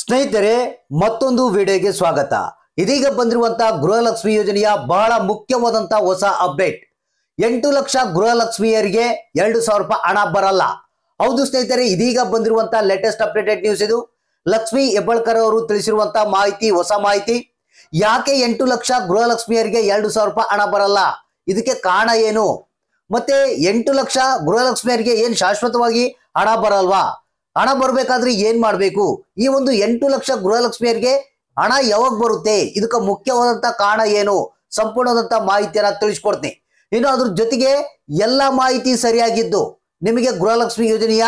ಸ್ನೇಹಿತರೆ ಮತ್ತೊಂದು ವಿಡಿಯೋಗೆ ಸ್ವಾಗತ ಇದೀಗ ಬಂದಿರುವಂತಹ ಗೃಹಲಕ್ಷ್ಮಿ ಯೋಜನೆಯ ಬಹಳ ಮುಖ್ಯವಾದಂತಹ ಹೊಸ ಅಪ್ಡೇಟ್ ಎಂಟು ಲಕ್ಷ ಗೃಹಲಕ್ಷ್ಮಿಯರಿಗೆ ಎರಡು ಸಾವಿರ ರೂಪಾಯಿ ಹಣ ಬರಲ್ಲ ಹೌದು ಸ್ನೇಹಿತರೆ ಇದೀಗ ಬಂದಿರುವಂತಹ ಲೇಟೆಸ್ಟ್ ಅಪ್ಡೇಟೆಡ್ ನ್ಯೂಸ್ ಇದು ಲಕ್ಷ್ಮಿ ಹೆಬ್ಬಳ್ಕರ್ ಅವರು ತಿಳಿಸಿರುವಂತಹ ಮಾಹಿತಿ ಹೊಸ ಮಾಹಿತಿ ಯಾಕೆ ಎಂಟು ಲಕ್ಷ ಗೃಹಲಕ್ಷ್ಮಿಯರಿಗೆ ಎರಡು ಸಾವಿರ ರೂಪಾಯಿ ಹಣ ಬರಲ್ಲ ಇದಕ್ಕೆ ಕಾರಣ ಏನು ಮತ್ತೆ ಎಂಟು ಲಕ್ಷ ಗೃಹಲಕ್ಷ್ಮಿಯರಿಗೆ ಏನು ಶಾಶ್ವತವಾಗಿ ಹಣ ಬರಲ್ವಾ ಹಣ ಬರಬೇಕಾದ್ರೆ ಏನ್ ಮಾಡಬೇಕು ಈ ಒಂದು ಎಂಟು ಲಕ್ಷ ಗೃಹಲಕ್ಷ್ಮಿಯರಿಗೆ ಹಣ ಯಾವಾಗ ಬರುತ್ತೆ ಇದಕ್ಕೆ ಮುಖ್ಯವಾದಂತ ಕಾರಣ ಏನು ಸಂಪೂರ್ಣವಾದಂತ ಮಾಹಿತಿಯನ್ನ ತಿಳಿಸ್ಕೊಡ್ತೀನಿ ಇನ್ನು ಅದ್ರ ಜೊತೆಗೆ ಎಲ್ಲ ಮಾಹಿತಿ ಸರಿಯಾಗಿದ್ದು ನಿಮಗೆ ಗೃಹಲಕ್ಷ್ಮಿ ಯೋಜನೆಯ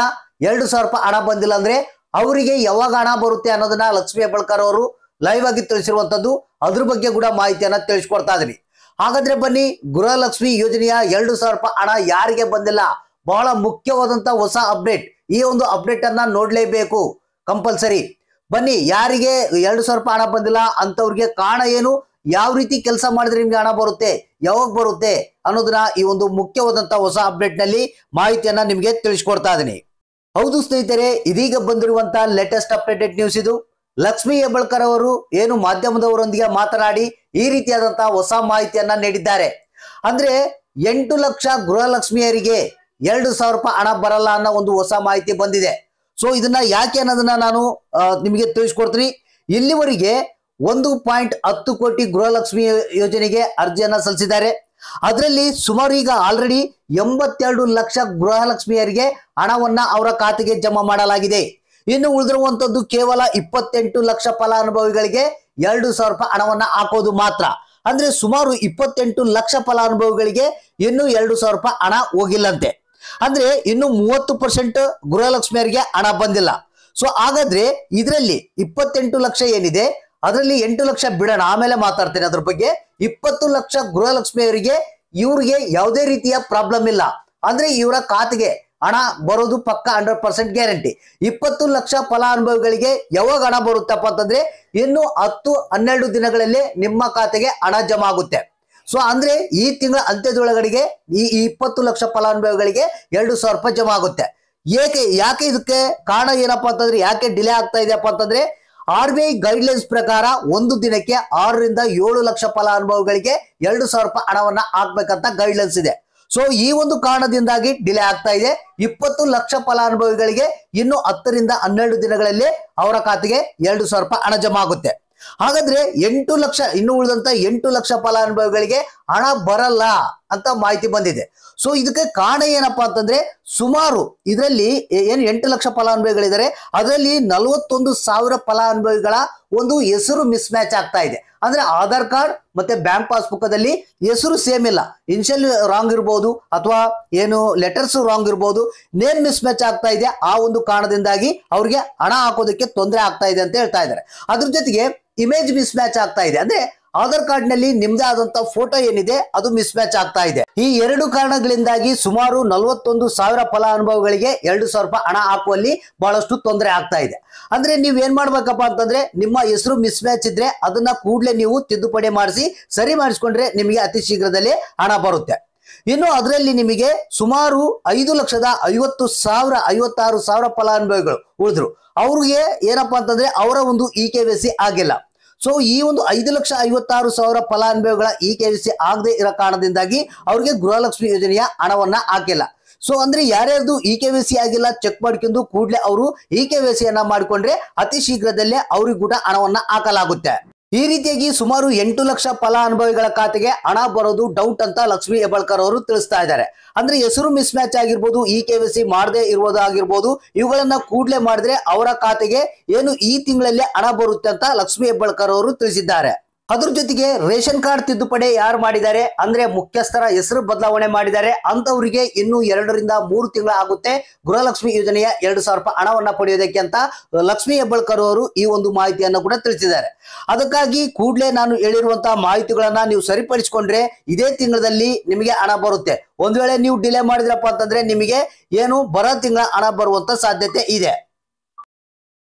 ಎರಡು ಸಾವಿರ ರೂಪಾಯಿ ಹಣ ಬಂದಿಲ್ಲ ಅಂದ್ರೆ ಅವರಿಗೆ ಯಾವಾಗ ಹಣ ಬರುತ್ತೆ ಅನ್ನೋದನ್ನ ಲಕ್ಷ್ಮಿ ಹೆಬ್ಬಳ್ಕರ್ ಅವರು ಲೈವ್ ಆಗಿ ತಿಳಿಸಿರುವಂತದ್ದು ಅದ್ರ ಬಗ್ಗೆ ಕೂಡ ಮಾಹಿತಿಯನ್ನ ತಿಳಿಸ್ಕೊಡ್ತಾ ಇದೀನಿ ಹಾಗಾದ್ರೆ ಬನ್ನಿ ಗೃಹಲಕ್ಷ್ಮಿ ಯೋಜನೆಯ ಎರಡು ಸಾವಿರ ರೂಪಾಯಿ ಹಣ ಯಾರಿಗೆ ಬಂದಿಲ್ಲ ಬಹಳ ಮುಖ್ಯವಾದಂತ ಹೊಸ ಅಪ್ಡೇಟ್ ಈ ಒಂದು ಅಪ್ಡೇಟ್ ಅನ್ನ ನೋಡ್ಲೇಬೇಕು ಕಂಪಲ್ಸರಿ ಬನ್ನಿ ಯಾರಿಗೆ ಎರಡು ಸಾವಿರ ರೂಪಾಯಿ ಹಣ ಬಂದಿಲ್ಲ ಅಂತವ್ರಿಗೆ ಕಾರಣ ಏನು ಯಾವ ರೀತಿ ಕೆಲಸ ಮಾಡಿದ್ರೆ ನಿಮ್ಗೆ ಹಣ ಬರುತ್ತೆ ಯಾವಾಗ ಬರುತ್ತೆ ಅನ್ನೋದನ್ನ ಈ ಒಂದು ಮುಖ್ಯವಾದಂತ ಹೊಸ ಅಪ್ಡೇಟ್ ನಲ್ಲಿ ಮಾಹಿತಿಯನ್ನ ನಿಮ್ಗೆ ತಿಳಿಸ್ಕೊಡ್ತಾ ಇದೀನಿ ಹೌದು ಸ್ನೇಹಿತರೆ ಇದೀಗ ಬಂದಿರುವಂತಹ ಲೇಟೆಸ್ಟ್ ಅಪ್ಡೇಟೆಡ್ ನ್ಯೂಸ್ ಇದು ಲಕ್ಷ್ಮಿ ಹೆಬ್ಬಳ್ಕರ್ ಅವರು ಏನು ಮಾಧ್ಯಮದವರೊಂದಿಗೆ ಮಾತನಾಡಿ ಈ ರೀತಿಯಾದಂತಹ ಹೊಸ ಮಾಹಿತಿಯನ್ನ ನೀಡಿದ್ದಾರೆ ಅಂದ್ರೆ ಎಂಟು ಲಕ್ಷ ಗೃಹಲಕ್ಷ್ಮಿಯರಿಗೆ ಎರಡು ಸಾವಿರ ರೂಪಾಯಿ ಹಣ ಬರಲ್ಲ ಅನ್ನೋ ಒಂದು ಹೊಸ ಮಾಹಿತಿ ಬಂದಿದೆ ಸೊ ಇದನ್ನ ಯಾಕೆ ಅನ್ನೋದನ್ನ ನಾನು ನಿಮಗೆ ತಿಳಿಸ್ಕೊಡ್ತೀನಿ ಇಲ್ಲಿವರೆಗೆ ಒಂದು ಪಾಯಿಂಟ್ ಹತ್ತು ಕೋಟಿ ಗೃಹಲಕ್ಷ್ಮಿ ಯೋಜನೆಗೆ ಅರ್ಜಿಯನ್ನ ಸಲ್ಲಿಸಿದ್ದಾರೆ ಅದರಲ್ಲಿ ಸುಮಾರು ಈಗ ಆಲ್ರೆಡಿ ಎಂಬತ್ತೆರಡು ಲಕ್ಷ ಗೃಹಲಕ್ಷ್ಮಿಯರಿಗೆ ಹಣವನ್ನ ಅವರ ಖಾತೆಗೆ ಜಮಾ ಮಾಡಲಾಗಿದೆ ಇನ್ನು ಉಳಿದಿರುವಂತದ್ದು ಕೇವಲ ಇಪ್ಪತ್ತೆಂಟು ಲಕ್ಷ ಫಲಾನುಭವಿಗಳಿಗೆ ಎರಡು ಸಾವಿರ ರೂಪಾಯಿ ಹಣವನ್ನ ಹಾಕೋದು ಮಾತ್ರ ಅಂದ್ರೆ ಸುಮಾರು ಇಪ್ಪತ್ತೆಂಟು ಲಕ್ಷ ಫಲಾನುಭವಿಗಳಿಗೆ ಇನ್ನೂ ಎರಡು ಸಾವಿರ ರೂಪಾಯಿ ಹಣ ಹೋಗಿಲ್ಲಂತೆ ಅಂದ್ರೆ ಇನ್ನು ಮೂವತ್ತು ಪರ್ಸೆಂಟ್ ಅವರಿಗೆ ಹಣ ಬಂದಿಲ್ಲ ಸೊ ಹಾಗಾದ್ರೆ ಇದರಲ್ಲಿ ಇಪ್ಪತ್ತೆಂಟು ಲಕ್ಷ ಏನಿದೆ ಅದರಲ್ಲಿ ಎಂಟು ಲಕ್ಷ ಬಿಡೋಣ ಆಮೇಲೆ ಮಾತಾಡ್ತೇನೆ ಅದ್ರ ಬಗ್ಗೆ ಇಪ್ಪತ್ತು ಲಕ್ಷ ಗೃಹಲಕ್ಷ್ಮಿಯವರಿಗೆ ಇವ್ರಿಗೆ ಯಾವುದೇ ರೀತಿಯ ಪ್ರಾಬ್ಲಮ್ ಇಲ್ಲ ಅಂದ್ರೆ ಇವರ ಖಾತೆಗೆ ಹಣ ಬರೋದು ಪಕ್ಕ ಹಂಡ್ರೆಡ್ ಪರ್ಸೆಂಟ್ ಗ್ಯಾರಂಟಿ ಇಪ್ಪತ್ತು ಲಕ್ಷ ಫಲಾನುಭವಿಗಳಿಗೆ ಯಾವಾಗ ಹಣ ಬರುತ್ತಪ್ಪ ಅಂತಂದ್ರೆ ಇನ್ನು ಹತ್ತು ಹನ್ನೆರಡು ದಿನಗಳಲ್ಲಿ ನಿಮ್ಮ ಖಾತೆಗೆ ಹಣ ಜಮಾ ಆಗುತ್ತೆ ಸೊ ಅಂದ್ರೆ ಈ ತಿಂಗಳ ಅಂತ್ಯದೊಳಗಡೆಗೆ ಈ ಇಪ್ಪತ್ತು ಲಕ್ಷ ಫಲಾನುಭವಿಗಳಿಗೆ ಎರಡು ಸಾವಿರ ರೂಪಾಯಿ ಜಮಾ ಆಗುತ್ತೆ ಏಕೆ ಯಾಕೆ ಇದಕ್ಕೆ ಕಾರಣ ಏನಪ್ಪಾ ಅಂತಂದ್ರೆ ಯಾಕೆ ಡಿಲೇ ಆಗ್ತಾ ಇದೆಯಪ್ಪ ಅಂತಂದ್ರೆ R B I guidelines ಪ್ರಕಾರ ಒಂದು ದಿನಕ್ಕೆ ಆರರಿಂದ ಏಳು ಲಕ್ಷ ಫಲಾನುಭವಿಗಳಿಗೆ ಎರಡು ಸಾವಿರ ರೂಪಾಯಿ ಹಣವನ್ನ ಹಾಕ್ಬೇಕಂತ ಗೈಡ್ ಲೈನ್ಸ್ ಇದೆ ಸೊ ಈ ಒಂದು ಕಾರಣದಿಂದಾಗಿ ಡಿಲೇ ಆಗ್ತಾ ಇದೆ ಇಪ್ಪತ್ತು ಲಕ್ಷ ಫಲಾನುಭವಿಗಳಿಗೆ ಇನ್ನು ಹತ್ತರಿಂದ ಹನ್ನೆರಡು ದಿನಗಳಲ್ಲಿ ಅವರ ಖಾತೆಗೆ ಎರಡು ಸಾವಿರ ರೂಪಾಯಿ ಹಣ ಜಮಾ ಆಗುತ್ತೆ ಹಾಗಾದ್ರೆ ಎಂಟು ಲಕ್ಷ ಇನ್ನು ಉಳಿದಂತ ಎಂಟು ಲಕ್ಷ ಫಲಾನುಭವಿಗಳಿಗೆ ಹಣ ಬರಲ್ಲ ಅಂತ ಮಾಹಿತಿ ಬಂದಿದೆ ಸೊ ಇದಕ್ಕೆ ಕಾರಣ ಏನಪ್ಪಾ ಅಂತಂದ್ರೆ ಸುಮಾರು ಇದರಲ್ಲಿ ಏನು ಎಂಟು ಲಕ್ಷ ಫಲಾನುಭವಿಗಳಿದ್ದಾರೆ ಅದರಲ್ಲಿ ನಲವತ್ತೊಂದು ಸಾವಿರ ಫಲಾನುಭವಿಗಳ ಒಂದು ಹೆಸರು ಮಿಸ್ ಮ್ಯಾಚ್ ಆಗ್ತಾ ಇದೆ ಅಂದ್ರೆ ಆಧಾರ್ ಕಾರ್ಡ್ ಮತ್ತೆ ಬ್ಯಾಂಕ್ ಪಾಸ್ಬುಕ್ ಅಲ್ಲಿ ಹೆಸರು ಸೇಮ್ ಇಲ್ಲ ಇನ್ಶಿಯಲ್ ರಾಂಗ್ ಇರ್ಬೋದು ಅಥವಾ ಏನು ಲೆಟರ್ಸ್ ರಾಂಗ್ ಇರ್ಬೋದು ನೇಮ್ ಮಿಸ್ ಮ್ಯಾಚ್ ಆಗ್ತಾ ಇದೆ ಆ ಒಂದು ಕಾರಣದಿಂದಾಗಿ ಅವ್ರಿಗೆ ಹಣ ಹಾಕೋದಕ್ಕೆ ತೊಂದರೆ ಆಗ್ತಾ ಇದೆ ಅಂತ ಹೇಳ್ತಾ ಇದ್ದಾರೆ ಅದ್ರ ಜೊತೆಗೆ ಇಮೇಜ್ ಮಿಸ್ ಮ್ಯಾಚ್ ಆಗ್ತಾ ಇದೆ ಅಂದ್ರೆ ಆಧಾರ್ ಕಾರ್ಡ್ ನಲ್ಲಿ ನಿಮ್ದೇ ಆದಂತ ಫೋಟೋ ಏನಿದೆ ಅದು ಮಿಸ್ ಮ್ಯಾಚ್ ಆಗ್ತಾ ಇದೆ ಈ ಎರಡು ಕಾರಣಗಳಿಂದಾಗಿ ಸುಮಾರು ನಲವತ್ತೊಂದು ಸಾವಿರ ಫಲಾನುಭವಿಗಳಿಗೆ ಎರಡು ಸಾವಿರ ರೂಪಾಯಿ ಹಣ ಹಾಕುವಲ್ಲಿ ಬಹಳಷ್ಟು ತೊಂದರೆ ಆಗ್ತಾ ಇದೆ ಅಂದ್ರೆ ನೀವ್ ಏನ್ ಮಾಡ್ಬೇಕಪ್ಪ ಅಂತಂದ್ರೆ ನಿಮ್ಮ ಹೆಸರು ಮಿಸ್ ಮ್ಯಾಚ್ ಇದ್ರೆ ಅದನ್ನ ಕೂಡಲೇ ನೀವು ತಿದ್ದುಪಡಿ ಮಾಡಿಸಿ ಸರಿ ಮಾಡಿಸ್ಕೊಂಡ್ರೆ ನಿಮಗೆ ಅತಿ ಶೀಘ್ರದಲ್ಲೇ ಹಣ ಬರುತ್ತೆ ಇನ್ನು ಅದರಲ್ಲಿ ನಿಮಗೆ ಸುಮಾರು ಐದು ಲಕ್ಷದ ಐವತ್ತು ಸಾವಿರ ಐವತ್ತಾರು ಸಾವಿರ ಫಲಾನುಭವಿಗಳು ಉಳಿದ್ರು ಅವ್ರಿಗೆ ಏನಪ್ಪಾ ಅಂತಂದ್ರೆ ಅವರ ಒಂದು ಇ ಕೆ ಆಗಿಲ್ಲ ಸೊ ಈ ಒಂದು ಐದು ಲಕ್ಷ ಐವತ್ತಾರು ಸಾವಿರ ಫಲಾನುಭವಿಗಳ ಇ ಕೆ ಸಿ ಆಗದೆ ಇರೋ ಕಾರಣದಿಂದಾಗಿ ಅವರಿಗೆ ಗೃಹಲಕ್ಷ್ಮಿ ಯೋಜನೆಯ ಹಣವನ್ನ ಹಾಕಿಲ್ಲ ಸೊ ಅಂದ್ರೆ ಯಾರ್ಯಾರ್ದು ಇ ಕೆ ವಿ ಸಿ ಆಗಿಲ್ಲ ಚೆಕ್ ಮಾಡ್ಕೊಂಡು ಕೂಡಲೇ ಅವರು ಇ e ಕೆ ವಿ ಅನ್ನ ಮಾಡಿಕೊಂಡ್ರೆ ಅತಿ ಶೀಘ್ರದಲ್ಲೇ ಅವ್ರಿಗೂ ಕೂಡ ಹಣವನ್ನ ಹಾಕಲಾಗುತ್ತೆ ಈ ರೀತಿಯಾಗಿ ಸುಮಾರು ಎಂಟು ಲಕ್ಷ ಫಲಾನುಭವಿಗಳ ಖಾತೆಗೆ ಹಣ ಬರೋದು ಡೌಟ್ ಅಂತ ಲಕ್ಷ್ಮಿ ಹೆಬ್ಬಾಳ್ಕರ್ ಅವರು ತಿಳಿಸ್ತಾ ಇದ್ದಾರೆ ಅಂದ್ರೆ ಹೆಸರು ಮಿಸ್ ಮ್ಯಾಚ್ ಆಗಿರ್ಬೋದು ಇ ಕೆ ಸಿ ಮಾಡದೇ ಇರುವುದಾಗಿರ್ಬೋದು ಇವುಗಳನ್ನ ಕೂಡಲೇ ಮಾಡಿದ್ರೆ ಅವರ ಖಾತೆಗೆ ಏನು ಈ ತಿಂಗಳಲ್ಲಿ ಹಣ ಬರುತ್ತೆ ಅಂತ ಲಕ್ಷ್ಮಿ ಹೆಬ್ಬಾಳ್ಕರ್ ಅವರು ತಿಳಿಸಿದ್ದಾರೆ ಅದ್ರ ಜೊತೆಗೆ ರೇಷನ್ ಕಾರ್ಡ್ ತಿದ್ದುಪಡಿ ಯಾರು ಮಾಡಿದ್ದಾರೆ ಅಂದ್ರೆ ಮುಖ್ಯಸ್ಥರ ಹೆಸರು ಬದಲಾವಣೆ ಮಾಡಿದ್ದಾರೆ ಅಂತವರಿಗೆ ಇನ್ನು ಎರಡರಿಂದ ಮೂರು ತಿಂಗಳ ಆಗುತ್ತೆ ಗೃಹಲಕ್ಷ್ಮಿ ಯೋಜನೆಯ ಎರಡು ಸಾವಿರ ರೂಪಾಯಿ ಹಣವನ್ನ ಪಡೆಯೋದಕ್ಕೆ ಅಂತ ಲಕ್ಷ್ಮಿ ಹೆಬ್ಬಳ್ಕರ್ ಅವರು ಈ ಒಂದು ಮಾಹಿತಿಯನ್ನು ಕೂಡ ತಿಳಿಸಿದ್ದಾರೆ ಅದಕ್ಕಾಗಿ ಕೂಡಲೇ ನಾನು ಹೇಳಿರುವಂತಹ ಮಾಹಿತಿಗಳನ್ನ ನೀವು ಸರಿಪಡಿಸಿಕೊಂಡ್ರೆ ಇದೇ ತಿಂಗಳಲ್ಲಿ ನಿಮಗೆ ಹಣ ಬರುತ್ತೆ ಒಂದ್ ವೇಳೆ ನೀವು ಡಿಲೇ ಮಾಡಿದ್ರಪ್ಪ ಅಂತಂದ್ರೆ ನಿಮಗೆ ಏನು ಬರೋ ತಿಂಗಳ ಹಣ ಬರುವಂತ ಸಾಧ್ಯತೆ ಇದೆ